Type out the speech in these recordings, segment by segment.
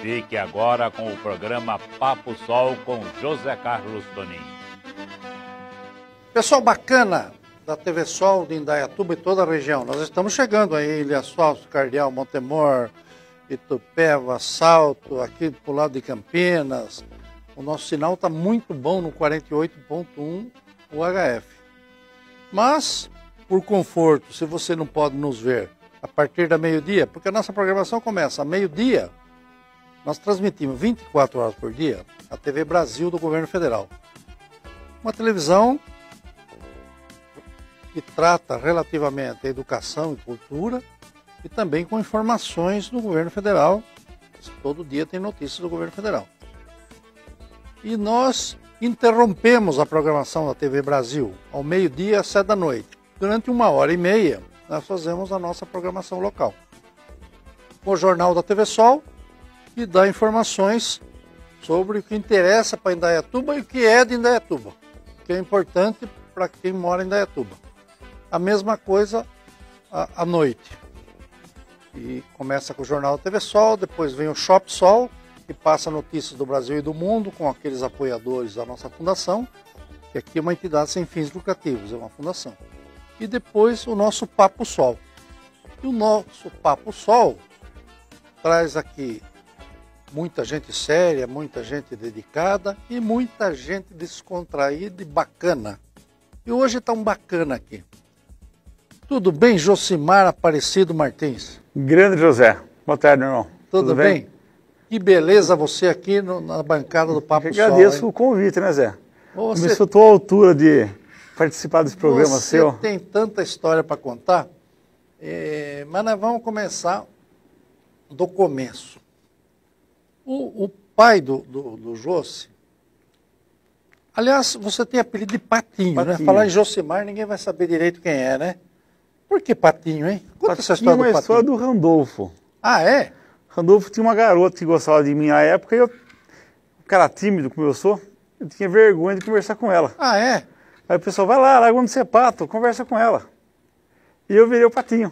Fique agora com o programa Papo Sol com José Carlos Tonim. Pessoal bacana da TV Sol de Indaiatuba e toda a região. Nós estamos chegando aí, Ilha Asfalto, Cardeal, Montemor, Itupeva, Salto, aqui pro lado de Campinas. O nosso sinal está muito bom no 48.1 UHF. Mas, por conforto, se você não pode nos ver a partir da meio-dia, porque a nossa programação começa a meio-dia, nós transmitimos 24 horas por dia a TV Brasil do governo federal. Uma televisão que trata relativamente a educação e cultura e também com informações do governo federal. Todo dia tem notícias do governo federal. E nós interrompemos a programação da TV Brasil ao meio-dia, à sete da noite. Durante uma hora e meia, nós fazemos a nossa programação local. O Jornal da TV Sol, que dá informações sobre o que interessa para Indaiatuba e o que é de Indaiatuba, que é importante para quem mora em Indaiatuba. A mesma coisa à noite. E começa com o jornal TV Sol, depois vem o Shop Sol, que passa notícias do Brasil e do mundo com aqueles apoiadores da nossa fundação, que aqui é uma entidade sem fins lucrativos, é uma fundação. E depois o nosso Papo Sol. E o nosso Papo Sol traz aqui muita gente séria, muita gente dedicada e muita gente descontraída e bacana. E hoje está um bacana aqui. Tudo bem, Josimar Aparecido Martins? Grande José. Boa tarde, meu irmão. Tudo, Tudo bem? bem? Que beleza você aqui no, na bancada do Papo Eu Sol. Agradeço hein? o convite, né, Zé? Você... Mas estou à altura de participar desse programa você seu. Você tem tanta história para contar, é... mas nós vamos começar do começo. O, o pai do, do, do Josi, aliás, você tem apelido de Patinho, né? Patinho, né? Falar em Josimar, ninguém vai saber direito quem é, né? Por que Patinho, hein? Conta Patinho essa história do é Patinho. história do Randolfo. Ah, é? Randolfo tinha uma garota que gostava de mim na época e eu, um cara tímido como eu sou, eu tinha vergonha de conversar com ela. Ah, é? Aí o pessoal, vai lá, larga onde você é pato, conversa com ela. E eu virei o patinho.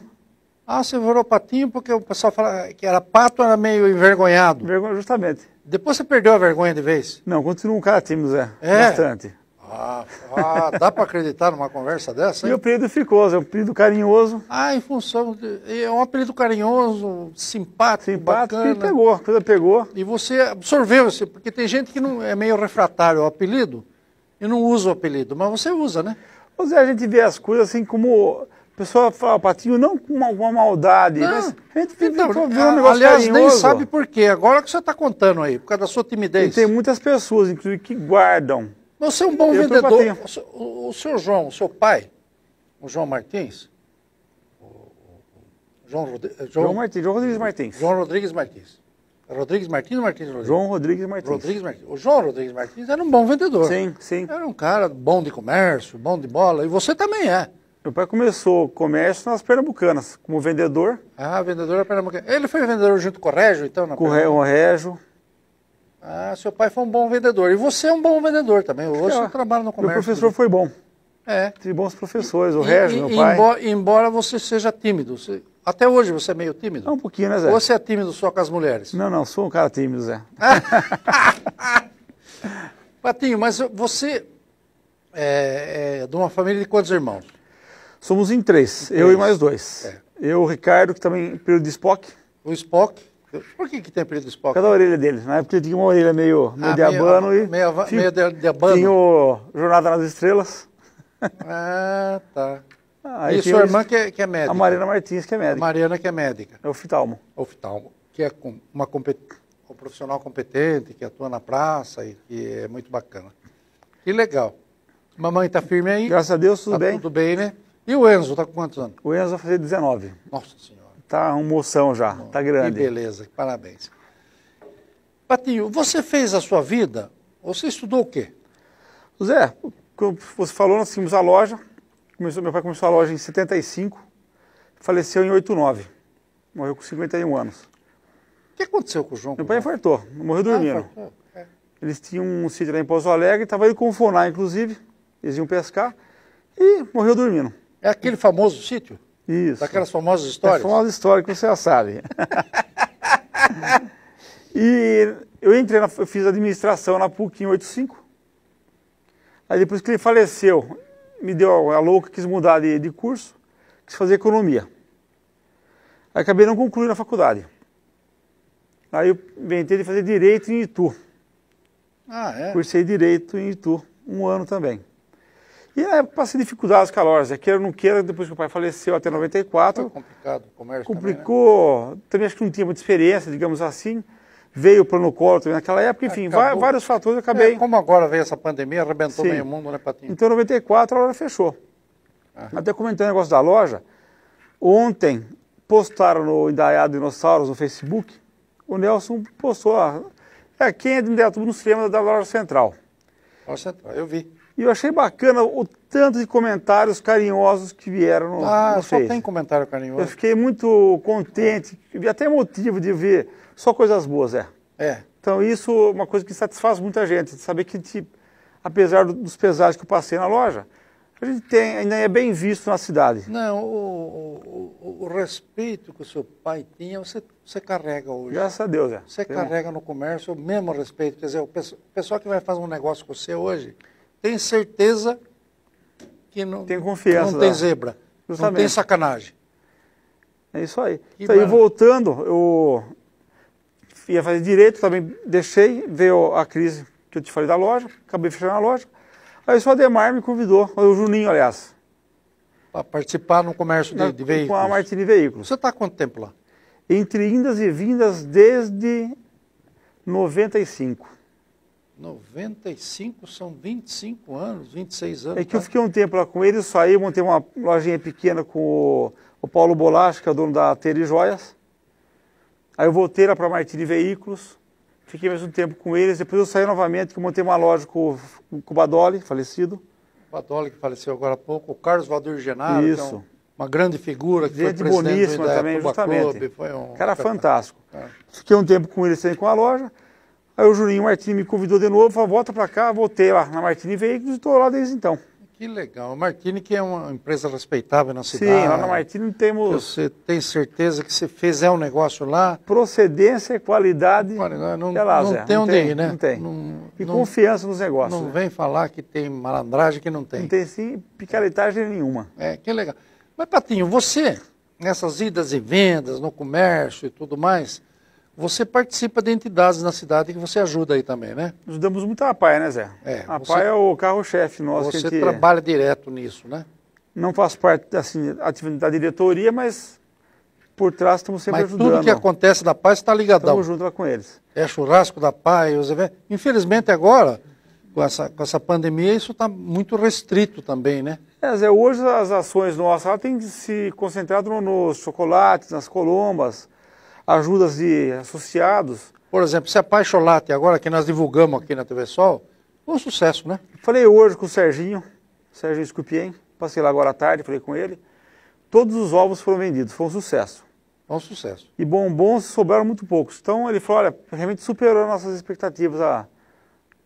Ah, você virou patinho porque o pessoal fala que era pato, era meio envergonhado. Envergonhado, justamente. Depois você perdeu a vergonha de vez? Não, continua um cara tímido, Zé. É? Bastante. Ah, ah dá para acreditar numa conversa dessa? Hein? E o apelido é ficou, Zé, o apelido carinhoso. Ah, em função, de, é um apelido carinhoso, simpático, Simpático, bacana. e pegou, a coisa pegou. E você absorveu, se porque tem gente que não é meio refratário ao apelido e não usa o apelido, mas você usa, né? Pois a gente vê as coisas assim como pessoa fala, Patinho, não com alguma maldade. Não. Mas a gente vive então, um negócio Aliás, carinhoso. nem sabe por quê. Agora que você está contando aí, por causa da sua timidez. E tem muitas pessoas, inclusive, que guardam. Você é um bom Eu vendedor. O, o seu João, o seu pai, o João Martins, João, Rodri... João... João, Martins, João Rodrigues Martins. João Rodrigues Martins. Rodrigues Martins ou Martins Rodrigues? João Rodrigues Martins. Rodrigues Martins. O João Rodrigues Martins era um bom vendedor. Sim, sim. Era um cara bom de comércio, bom de bola, e você também é. Meu pai começou comércio nas Pernambucanas, como vendedor. Ah, vendedor pernambucano. Ele foi vendedor junto com o Régio, então? Na com o Régio. Ah, seu pai foi um bom vendedor. E você é um bom vendedor também. Hoje é, trabalha no comércio. Meu professor foi bom. É. Tive bons professores, o Régio, meu pai. Embora, embora, você seja tímido. Você, até hoje você é meio tímido? É um pouquinho, né, Zé? Ou você é tímido só com as mulheres? Não, não, sou um cara tímido, Zé. Patinho, mas você é, é de uma família de quantos irmãos? Somos em três, em eu e mais dois. É. Eu, o Ricardo, que também período de Spock. O Spock? Por que, que tem período de Spock? Cada orelha dele. Na né? época ele tinha uma orelha meio, ah, meio ah, diabano meio, e. Meio, meio de, diabano. Tinha o Jornada nas Estrelas. Ah, tá. Ah, e sua irmã que é, que é, médica? A Mariana Martins, que é médica. A Mariana, que é médica. É oftalmo. É oftalmo, que é uma compet... um profissional competente, que atua na praça e que é muito bacana. Que legal. Mamãe está firme aí? Graças a Deus, tudo tá bem. Tudo bem, né? E o Enzo, está com quantos anos? O Enzo vai fazer 19. Nossa Senhora. Está um moção já, está grande. Que beleza, parabéns. Patinho, você fez a sua vida, você estudou o quê? Zé, como você falou, nós tínhamos a loja, começou, meu pai começou a loja em 75, faleceu em 89, morreu com 51 anos. O que aconteceu com o João? Meu pai infartou, morreu ah, dormindo. Ah, é. Eles tinham um sítio lá em Pouso Alegre, estava aí com o Fonar, inclusive, eles iam pescar, e morreu dormindo. É aquele famoso sítio? Isso. Daquelas famosas é histórias? É famosa história que você já sabe. e eu entrei, na, eu fiz administração na PUC em 85. Aí depois que ele faleceu, me deu a louca, quis mudar de, de curso, quis fazer economia. Aí acabei não concluindo a faculdade. Aí eu inventei de fazer direito em Itu. Ah, é? Cursei direito em Itu, um ano também. E na época passei dificuldades calóricas, é né? queira ou não queira, depois que o pai faleceu até 94. Foi complicado o comércio Complicou, também, né? também acho que não tinha muita experiência, digamos assim. Veio o colo também naquela época, enfim, Acabou. vários fatores eu acabei... É, como agora veio essa pandemia, arrebentou Sim. meio mundo, né, Patinho? Então, em 94, a loja fechou. Ah. Até comentando o negócio da loja, ontem postaram no Indaiá Dinossauros, no Facebook, o Nelson postou, ah é, quem é de Indaiatuba nos cinemas da loja central. Loja central, eu vi. E eu achei bacana o tanto de comentários carinhosos que vieram no, ah, no só Face. tem comentário carinhoso. Eu fiquei muito contente, até motivo de ver só coisas boas, é. É. Então isso é uma coisa que satisfaz muita gente, de saber que, apesar dos pesares que eu passei na loja, a gente tem, ainda é bem visto na cidade. Não, o, o, o respeito que o seu pai tinha, você, você carrega hoje. Graças a Deus, é. Você tem carrega um... no comércio o mesmo respeito. Quer dizer, o pessoal que vai fazer um negócio com você hoje tem certeza que não tem, confiança não tem zebra, Justamente. não tem sacanagem. É isso aí. E aí voltando, eu ia fazer direito, também deixei, veio a crise que eu te falei da loja, acabei fechando a loja. Aí o Ademar me convidou, o Juninho, aliás. Para participar no comércio de, de veículos? Com a Martini Veículos. Você está quanto tempo lá? Entre indas e vindas desde 95. 95 são 25 anos, 26 anos. É que eu né? fiquei um tempo lá com ele, saí, montei uma lojinha pequena com o, o Paulo Bolacha, que é o dono da Tere Joias. Aí eu voltei lá para Martini Veículos, fiquei mais um tempo com eles. Depois eu saí novamente, que montei uma loja com, com o Badoli, falecido. Badoli, que faleceu agora há pouco. O Carlos Valdir Genaro, Isso. É um, uma grande figura. Que Gente foi boníssima também, Cuba justamente. Clube, foi um... Cara fantástico. É. Fiquei um tempo com eles também com a loja. Aí o Juninho Martini me convidou de novo, falou, volta para cá, voltei lá na Martini Veículos e estou lá desde então. Que legal. A Martini, que é uma empresa respeitável na cidade. Sim, lá na Martini temos. Você tem certeza que você fez é um negócio lá? Procedência e qualidade. qualidade. Não, é lá, não, tem onde ir, né? Não tem. Não, e não, confiança nos negócios. Não né? vem falar que tem malandragem que não tem. Não tem sim picaretagem nenhuma. É, que legal. Mas, Patinho, você, nessas idas e vendas, no comércio e tudo mais, você participa de entidades na cidade que você ajuda aí também, né? Ajudamos muito a PAI, né, Zé? É, a você, PAI é o carro-chefe nosso. Você trabalha direto nisso, né? Não faço parte assim, da diretoria, mas por trás estamos sempre mas ajudando. tudo que acontece na PAI está ligadão. Estamos junto lá com eles. É churrasco da PAI, os eventos. Infelizmente agora, com essa, com essa pandemia, isso está muito restrito também, né? É, Zé, hoje as ações nossas têm se concentrado nos chocolates, nas colombas, ajudas de associados. Por exemplo, se a Paixolate agora que nós divulgamos aqui na TV Sol, foi um sucesso, né? Falei hoje com o Serginho, Serginho Escupien, passei lá agora à tarde, falei com ele. Todos os ovos foram vendidos, foi um sucesso. Foi um sucesso. E bombons sobraram muito poucos. Então ele falou, olha, realmente superou nossas expectativas a,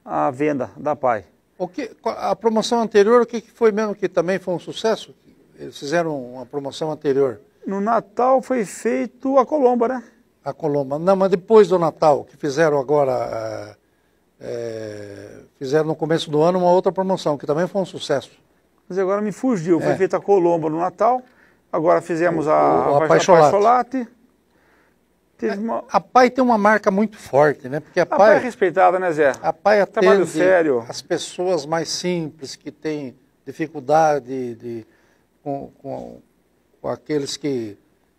a venda da Pai. O que, a promoção anterior, o que foi mesmo que também foi um sucesso? Eles fizeram uma promoção anterior. No Natal foi feito a Colomba, né? a Colomba. Não, mas depois do Natal, que fizeram agora, é, fizeram no começo do ano uma outra promoção, que também foi um sucesso. Mas agora me fugiu, foi é. feita a Colomba no Natal, agora fizemos a, o, o é, Uma... A PAI tem uma marca muito forte, né? Porque a, a PAI, é respeitada, né, Zé? A PAI é atende sério. as pessoas mais simples, que têm dificuldade de, com, com, com aqueles que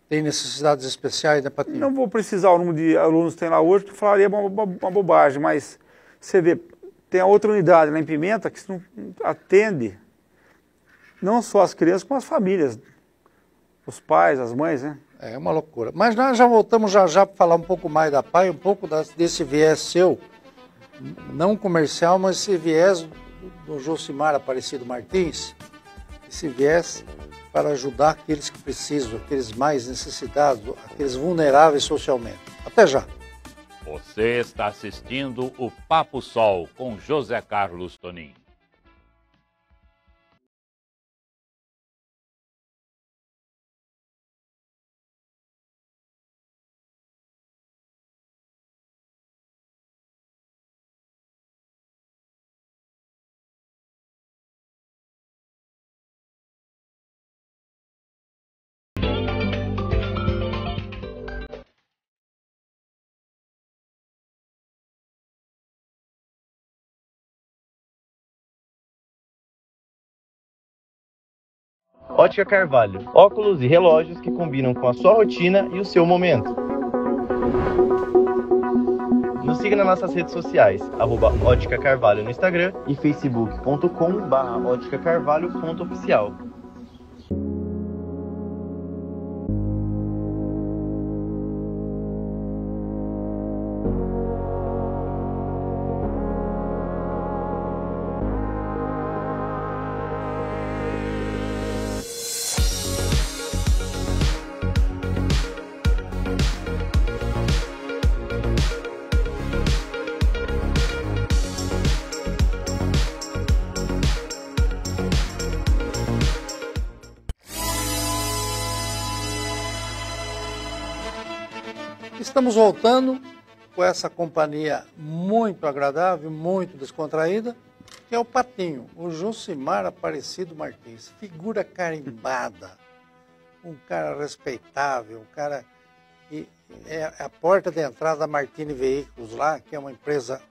tem necessidades especiais, da né, patente Não vou precisar o número de alunos que tem lá hoje, porque falaria uma, uma, uma, bobagem, mas você vê, tem a outra unidade lá em Pimenta que não atende não só as crianças, como as famílias, os pais, as mães, né? É uma loucura. Mas nós já voltamos já já para falar um pouco mais da PAI, um pouco desse viés seu, não comercial, mas esse viés do Josimar Aparecido Martins, esse viés para ajudar aqueles que precisam, aqueles mais necessitados, aqueles vulneráveis socialmente. Até já! Você está assistindo o Papo Sol com José Carlos Tonim. Ótica Carvalho, óculos e relógios que combinam com a sua rotina e o seu momento. Nos siga nas nossas redes sociais, arroba Ótica Carvalho no Instagram e facebook.com Carvalho.oficial. estamos voltando com essa companhia muito agradável, muito descontraída, que é o Patinho, o Josimar Aparecido Martins. Figura carimbada, um cara respeitável, um cara que é a porta de entrada da Martini Veículos lá, que é uma empresa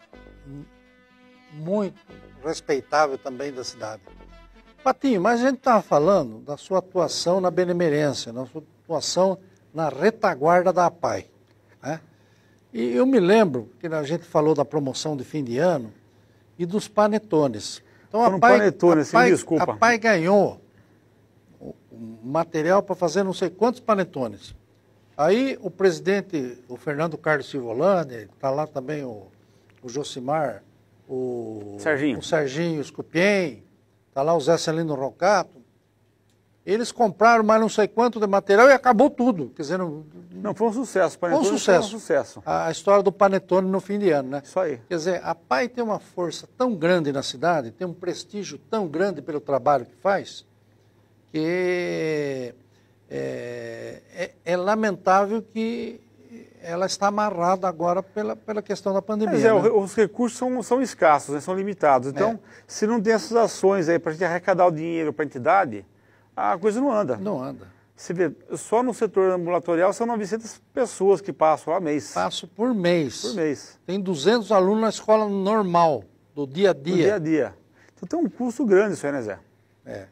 muito respeitável também da cidade. Patinho, mas a gente estava tá falando da sua atuação na benemerência, na sua atuação na retaguarda da APAI. Né? E eu me lembro que a gente falou da promoção de fim de ano e dos panetones. Então Foram a pai, panetones, a pai, sim, desculpa. A pai ganhou material para fazer não sei quantos panetones. Aí o presidente, o Fernando Carlos Civolani, está lá também o, o Josimar, o Serginho, o Serginho Scupien, está lá o Zé Celino Rocato, eles compraram mais não sei quanto de material e acabou tudo. Quer dizer, não, não foi um sucesso. Foi um sucesso. Foi um sucesso. A, a, história do Panetone no fim de ano, né? Isso aí. Quer dizer, a PAI tem uma força tão grande na cidade, tem um prestígio tão grande pelo trabalho que faz, que é, é, é lamentável que ela está amarrada agora pela, pela questão da pandemia. Mas é, né? os recursos são, são escassos, né? são limitados. É. Então, é. se não tem essas ações aí para a gente arrecadar o dinheiro para a entidade, a coisa não anda. Não anda. Você vê, só no setor ambulatorial são 900 pessoas que passam a mês. Passo por mês. Por mês. Tem 200 alunos na escola normal, do dia a dia. Do dia a dia. Então tem um custo grande isso aí, né, Zé? É.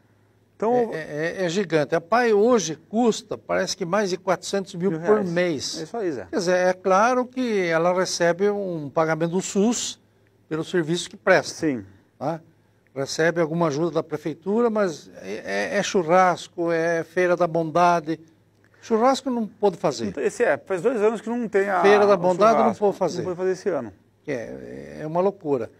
Então, é, é, é, é gigante. A PAI hoje custa, parece que mais de 400 mil, mil por mês. É isso aí, Zé. Quer dizer, é claro que ela recebe um pagamento do SUS pelo serviço que presta. Sim. Tá? recebe alguma ajuda da prefeitura, mas é, é, é churrasco, é feira da bondade. Churrasco não pôde fazer. Esse é, faz dois anos que não tem a. Feira da Bondade não pôde fazer. Não pôde fazer esse ano. É, é uma loucura.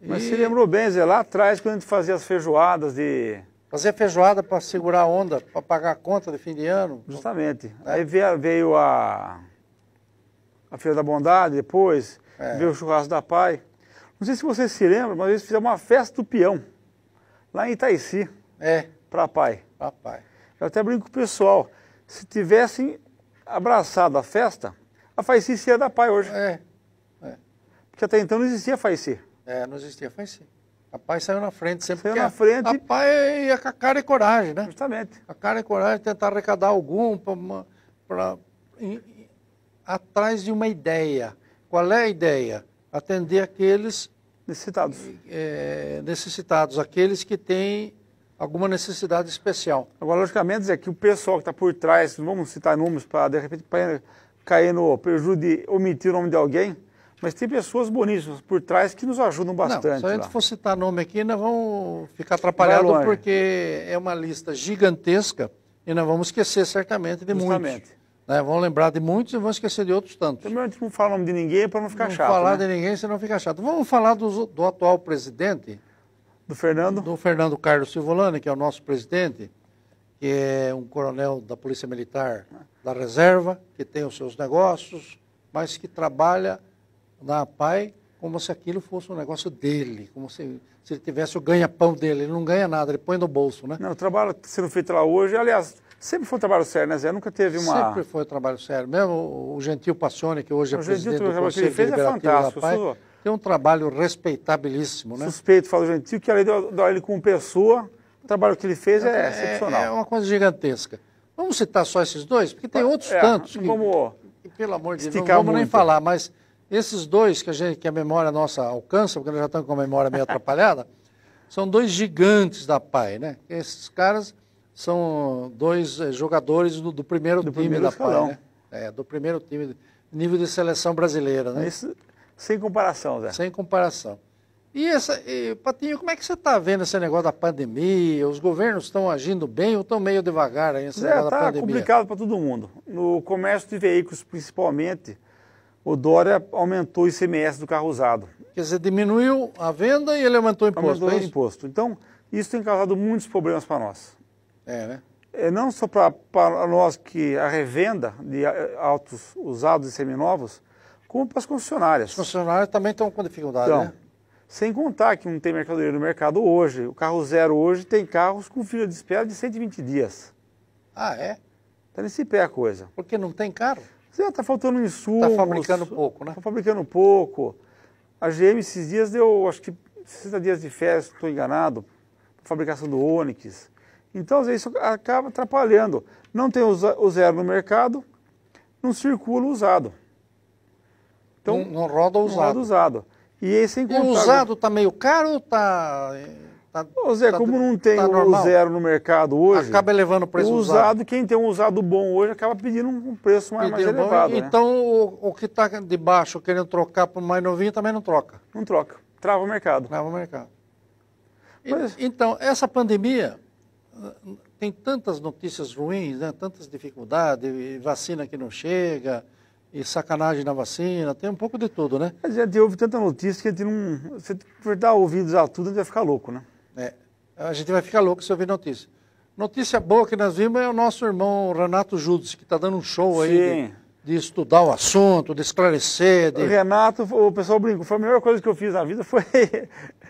Mas e... se lembrou bem, Zé, lá atrás, quando a gente fazia as feijoadas de. Fazia feijoada para segurar a onda, para pagar a conta de fim de ano. Justamente. É. Aí veio, veio, a. A Feira da Bondade depois, é. veio o Churrasco da Pai. Não sei se você se lembra, mas eles fizeram uma festa do peão, lá em Itaici. É. Pra pai. Pra pai. Eu até brinco com o pessoal. Se tivessem abraçado a festa, a Faici seria da pai hoje. É. é. Porque até então não existia Faici. É, não existia Faici. A pai saiu na frente sempre. Saiu na frente. A pai ia com a cara e coragem, né? Justamente. A cara e coragem, tentar arrecadar algum para atrás de uma ideia. Qual é a ideia? atender aqueles necessitados, é, necessitados aqueles que têm alguma necessidade especial. Agora, logicamente, é que o pessoal que está por trás, não vamos citar nomes para, de repente, pra cair no prejuízo de omitir o nome de alguém, mas tem pessoas bonitas por trás que nos ajudam bastante. Não, se a gente for citar nome aqui, nós vamos ficar atrapalhados porque é uma lista gigantesca e nós vamos esquecer certamente de muitos. Né? Vão lembrar de muitos e vão esquecer de outros tantos. Também a gente não fala de ninguém para não ficar não chato. Não falar né? de ninguém, senão fica chato. Vamos falar do, do atual presidente. Do Fernando? Do Fernando Carlos Silvolani, que é o nosso presidente, que é um coronel da Polícia Militar da Reserva, que tem os seus negócios, mas que trabalha na PAI como se aquilo fosse um negócio dele, como se, se ele tivesse o ganha-pão dele. Ele não ganha nada, ele põe no bolso, né? Não, o trabalho sendo feito lá hoje, aliás, Sempre foi um trabalho sério, né, Zé? Nunca teve uma. Sempre foi um trabalho sério. Mesmo o Gentil Passione, que hoje é o presidente Gentil, do Conselho fez é Deliberativo é fantástico. fez PAI, sou... tem um trabalho respeitabilíssimo, né? Suspeito, fala o Gentil, que além ele como pessoa, o trabalho que ele fez é, é, é excepcional. É uma coisa gigantesca. Vamos citar só esses dois, porque tem é, outros é, tantos. Que, como que, pelo amor de Deus, não vamos muito. nem falar, mas esses dois que a, gente, que a memória nossa alcança, porque nós já estamos com a memória meio atrapalhada, são dois gigantes da PAI, né? Esses caras são dois eh, jogadores do, do primeiro do time da PAI, né? É, do primeiro time, nível de seleção brasileira, né? Isso, sem comparação, Zé. Sem comparação. E, essa, e, Patinho, como é que você está vendo esse negócio da pandemia? Os governos estão agindo bem ou estão meio devagar aí nesse Zé, negócio tá da pandemia? complicado para todo mundo. No comércio de veículos, principalmente, o Dória aumentou o ICMS do carro usado. Quer dizer, diminuiu a venda e ele aumentou o imposto. Aumentou é o imposto. Então, isso tem causado muitos problemas para nós. É, né? É, não só para nós que a revenda de eh, autos usados e seminovos, como para as concessionárias. As concessionárias também estão com dificuldade, então, né? Sem contar que não tem mercadoria no mercado hoje. O carro zero hoje tem carros com fila de espera de 120 dias. Ah, é? Está nesse pé a coisa. Porque não tem carro? Está faltando insumos. Está fabricando pouco, né? Está fabricando pouco. A GM esses dias deu, acho que 60 dias de férias, estou enganado, para fabricação do Onix. Então, às vezes, isso acaba atrapalhando. Não tem o zero no mercado, não circula o usado. Então, não, não roda usado. Não roda usado. E, esse, e o usado está meio caro ou está... Tá, Ô Zé, tá, como não tem tá o normal. zero no mercado hoje. Acaba elevando o preço usado, usado. Quem tem um usado bom hoje acaba pedindo um preço mais, mais elevado. Bom, né? Então o, o que está de baixo querendo trocar para mais novinho também não troca. Não troca. Trava o mercado. Trava o mercado. E, é. Então, essa pandemia tem tantas notícias ruins, né? tantas dificuldades, vacina que não chega, e sacanagem na vacina, tem um pouco de tudo, né? Mas gente ouve tanta notícia que a gente não. Se dar ouvidos a tudo, a gente vai ficar louco, né? É. A gente vai ficar louco se ouvir notícia. Notícia boa que nós vimos é o nosso irmão Renato Judas que está dando um show Sim. aí de estudar o assunto, de esclarecer. De... O Renato, o pessoal brinca, foi a melhor coisa que eu fiz na vida, foi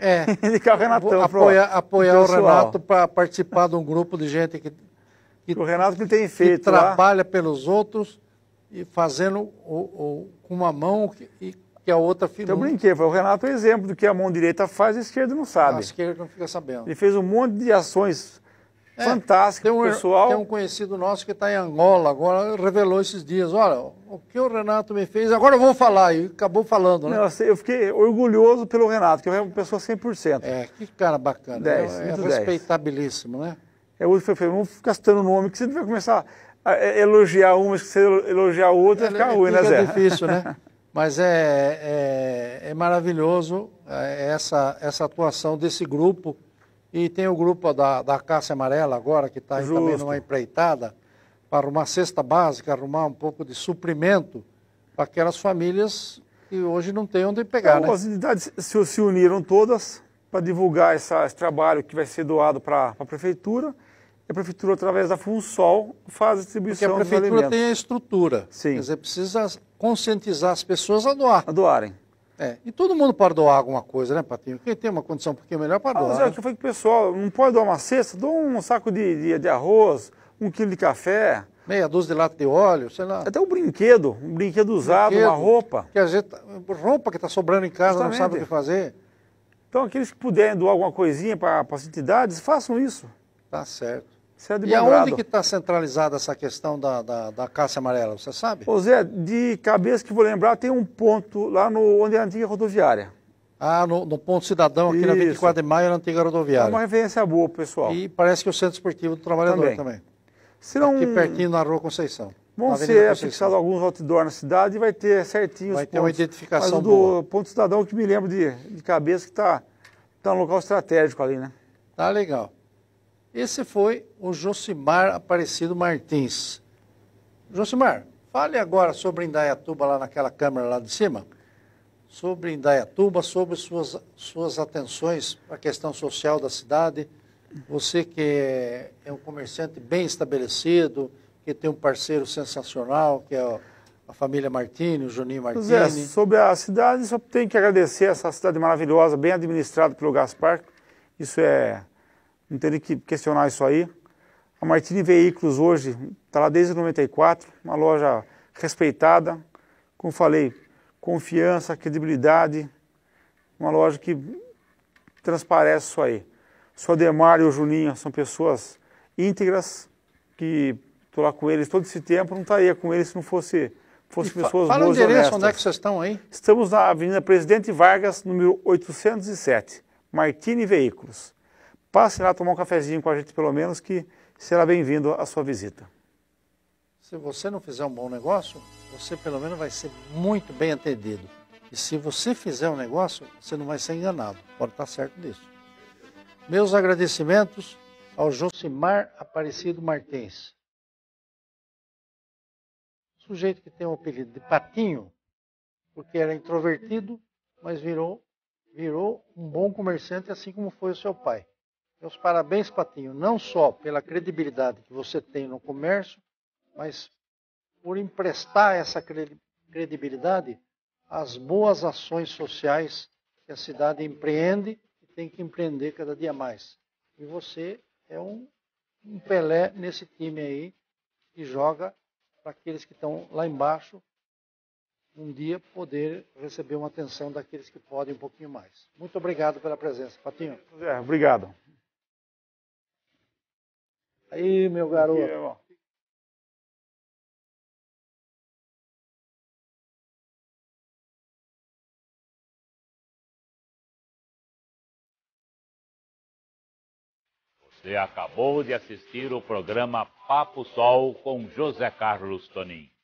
é, indicar o Renato. Apoiar, apoiar o Renato para participar de um grupo de gente que, que o Renato que tem feito. Que trabalha lá. pelos outros e fazendo o, o, com uma mão que, e que a outra fica. Então, eu brinquei, foi o Renato é um exemplo do que a mão direita faz e a esquerda não sabe. A esquerda não fica sabendo. Ele fez um monte de ações é, um, er-, pessoal. Tem um conhecido nosso que está em Angola agora, revelou esses dias, olha, o que o Renato me fez, agora eu vou falar, e acabou falando, né? Não, eu fiquei orgulhoso pelo Renato, que é uma pessoa 100%. É, que cara bacana, 10, né? é, é respeitabilíssimo, né? É, hoje foi feito, não citando nome, que você vai começar a é, elogiar uma, que você elogiar outra, é, fica ruim, né, Zé? É difícil, né? Mas é, é, é maravilhoso é, essa, essa atuação desse grupo, e tem o grupo da, da Cássia Amarela agora, que está também numa empreitada, para arrumar cesta básica, arrumar um pouco de suprimento para aquelas famílias que hoje não têm onde pegar. Então, né? As entidades se, se uniram todas para divulgar essa, esse trabalho que vai ser doado para a prefeitura. E a prefeitura, através da FUNSOL, faz a distribuição Porque a prefeitura tem a estrutura. Sim. Quer dizer, precisa conscientizar as pessoas a doar. A doarem. É, e todo mundo pode doar alguma coisa, né, Patinho? Quem tem uma condição um pouquinho melhor para ah, doar. Mas é o né? que eu falei o pessoal, não pode doar uma cesta, doa um saco de, de, de arroz, um quilo de café. Meia dúzia de lata de óleo, sei lá. Até um brinquedo, um brinquedo usado, brinquedo, uma roupa. Que às vezes, tá, roupa que está sobrando em casa, Justamente. não sabe o que fazer. Então, aqueles que puderem doar alguma coisinha para as entidades, façam isso. Tá certo. Isso é de e bom aonde grado. que está centralizada essa questão da, da, da caça amarela, você sabe? Ô Zé, de cabeça que vou lembrar, tem um ponto lá no, onde é a antiga rodoviária. Ah, no, no Ponto Cidadão, aqui Isso. na 24 de maio, na antiga rodoviária. É uma referência boa, pessoal. E parece que é o Centro Esportivo do Trabalhador também. também. Serão... Aqui pertinho na Rua Conceição. Vão ser fixados alguns outdoors na cidade e vai ter certinho vai os ter pontos. Vai ter uma identificação Mas do boa. Ponto Cidadão, que me lembro de, de cabeça, que está tá, tá local estratégico ali, né? Tá legal. Esse foi o Josimar Aparecido Martins. Josimar, fale agora sobre Indaiatuba lá naquela câmera lá de cima. Sobre Indaiatuba, sobre suas, suas atenções à questão social da cidade. Você que é um comerciante bem estabelecido, que tem um parceiro sensacional, que é a família Martini, o Juninho é, Martini. É, sobre a cidade, só tenho que agradecer essa cidade maravilhosa, bem administrada pelo Gaspar. Isso é não teria que questionar isso aí. A Martini Veículos hoje está lá desde 94, uma loja respeitada, como falei, confiança, credibilidade, uma loja que transparece isso aí. O seu e o Juninho são pessoas íntegras, que estou lá com eles todo esse tempo, não estaria com eles se não fosse, fosse pessoas fala boas Fala o endereço, onde é que vocês estão aí? Estamos na Avenida Presidente Vargas, número 807, Martini Veículos passe lá tomar um cafezinho com a gente, pelo menos, que será bem-vindo a sua visita. Se você não fizer um bom negócio, você pelo menos vai ser muito bem atendido. E se você fizer um negócio, você não vai ser enganado. Pode estar certo disso. Meus agradecimentos ao Josimar Aparecido Martins. Sujeito que tem o apelido de Patinho, porque era introvertido, mas virou, virou um bom comerciante, assim como foi o seu pai. Meus parabéns, Patinho, não só pela credibilidade que você tem no comércio, mas por emprestar essa credibilidade às boas ações sociais que a cidade empreende e tem que empreender cada dia mais. E você é um, um Pelé nesse time aí que joga para aqueles que estão lá embaixo um dia poder receber uma atenção daqueles que podem um pouquinho mais. Muito obrigado pela presença, Patinho. obrigado. Aí, meu garoto. Aqui, irmão. Você acabou de assistir o programa Papo Sol com José Carlos Tonin.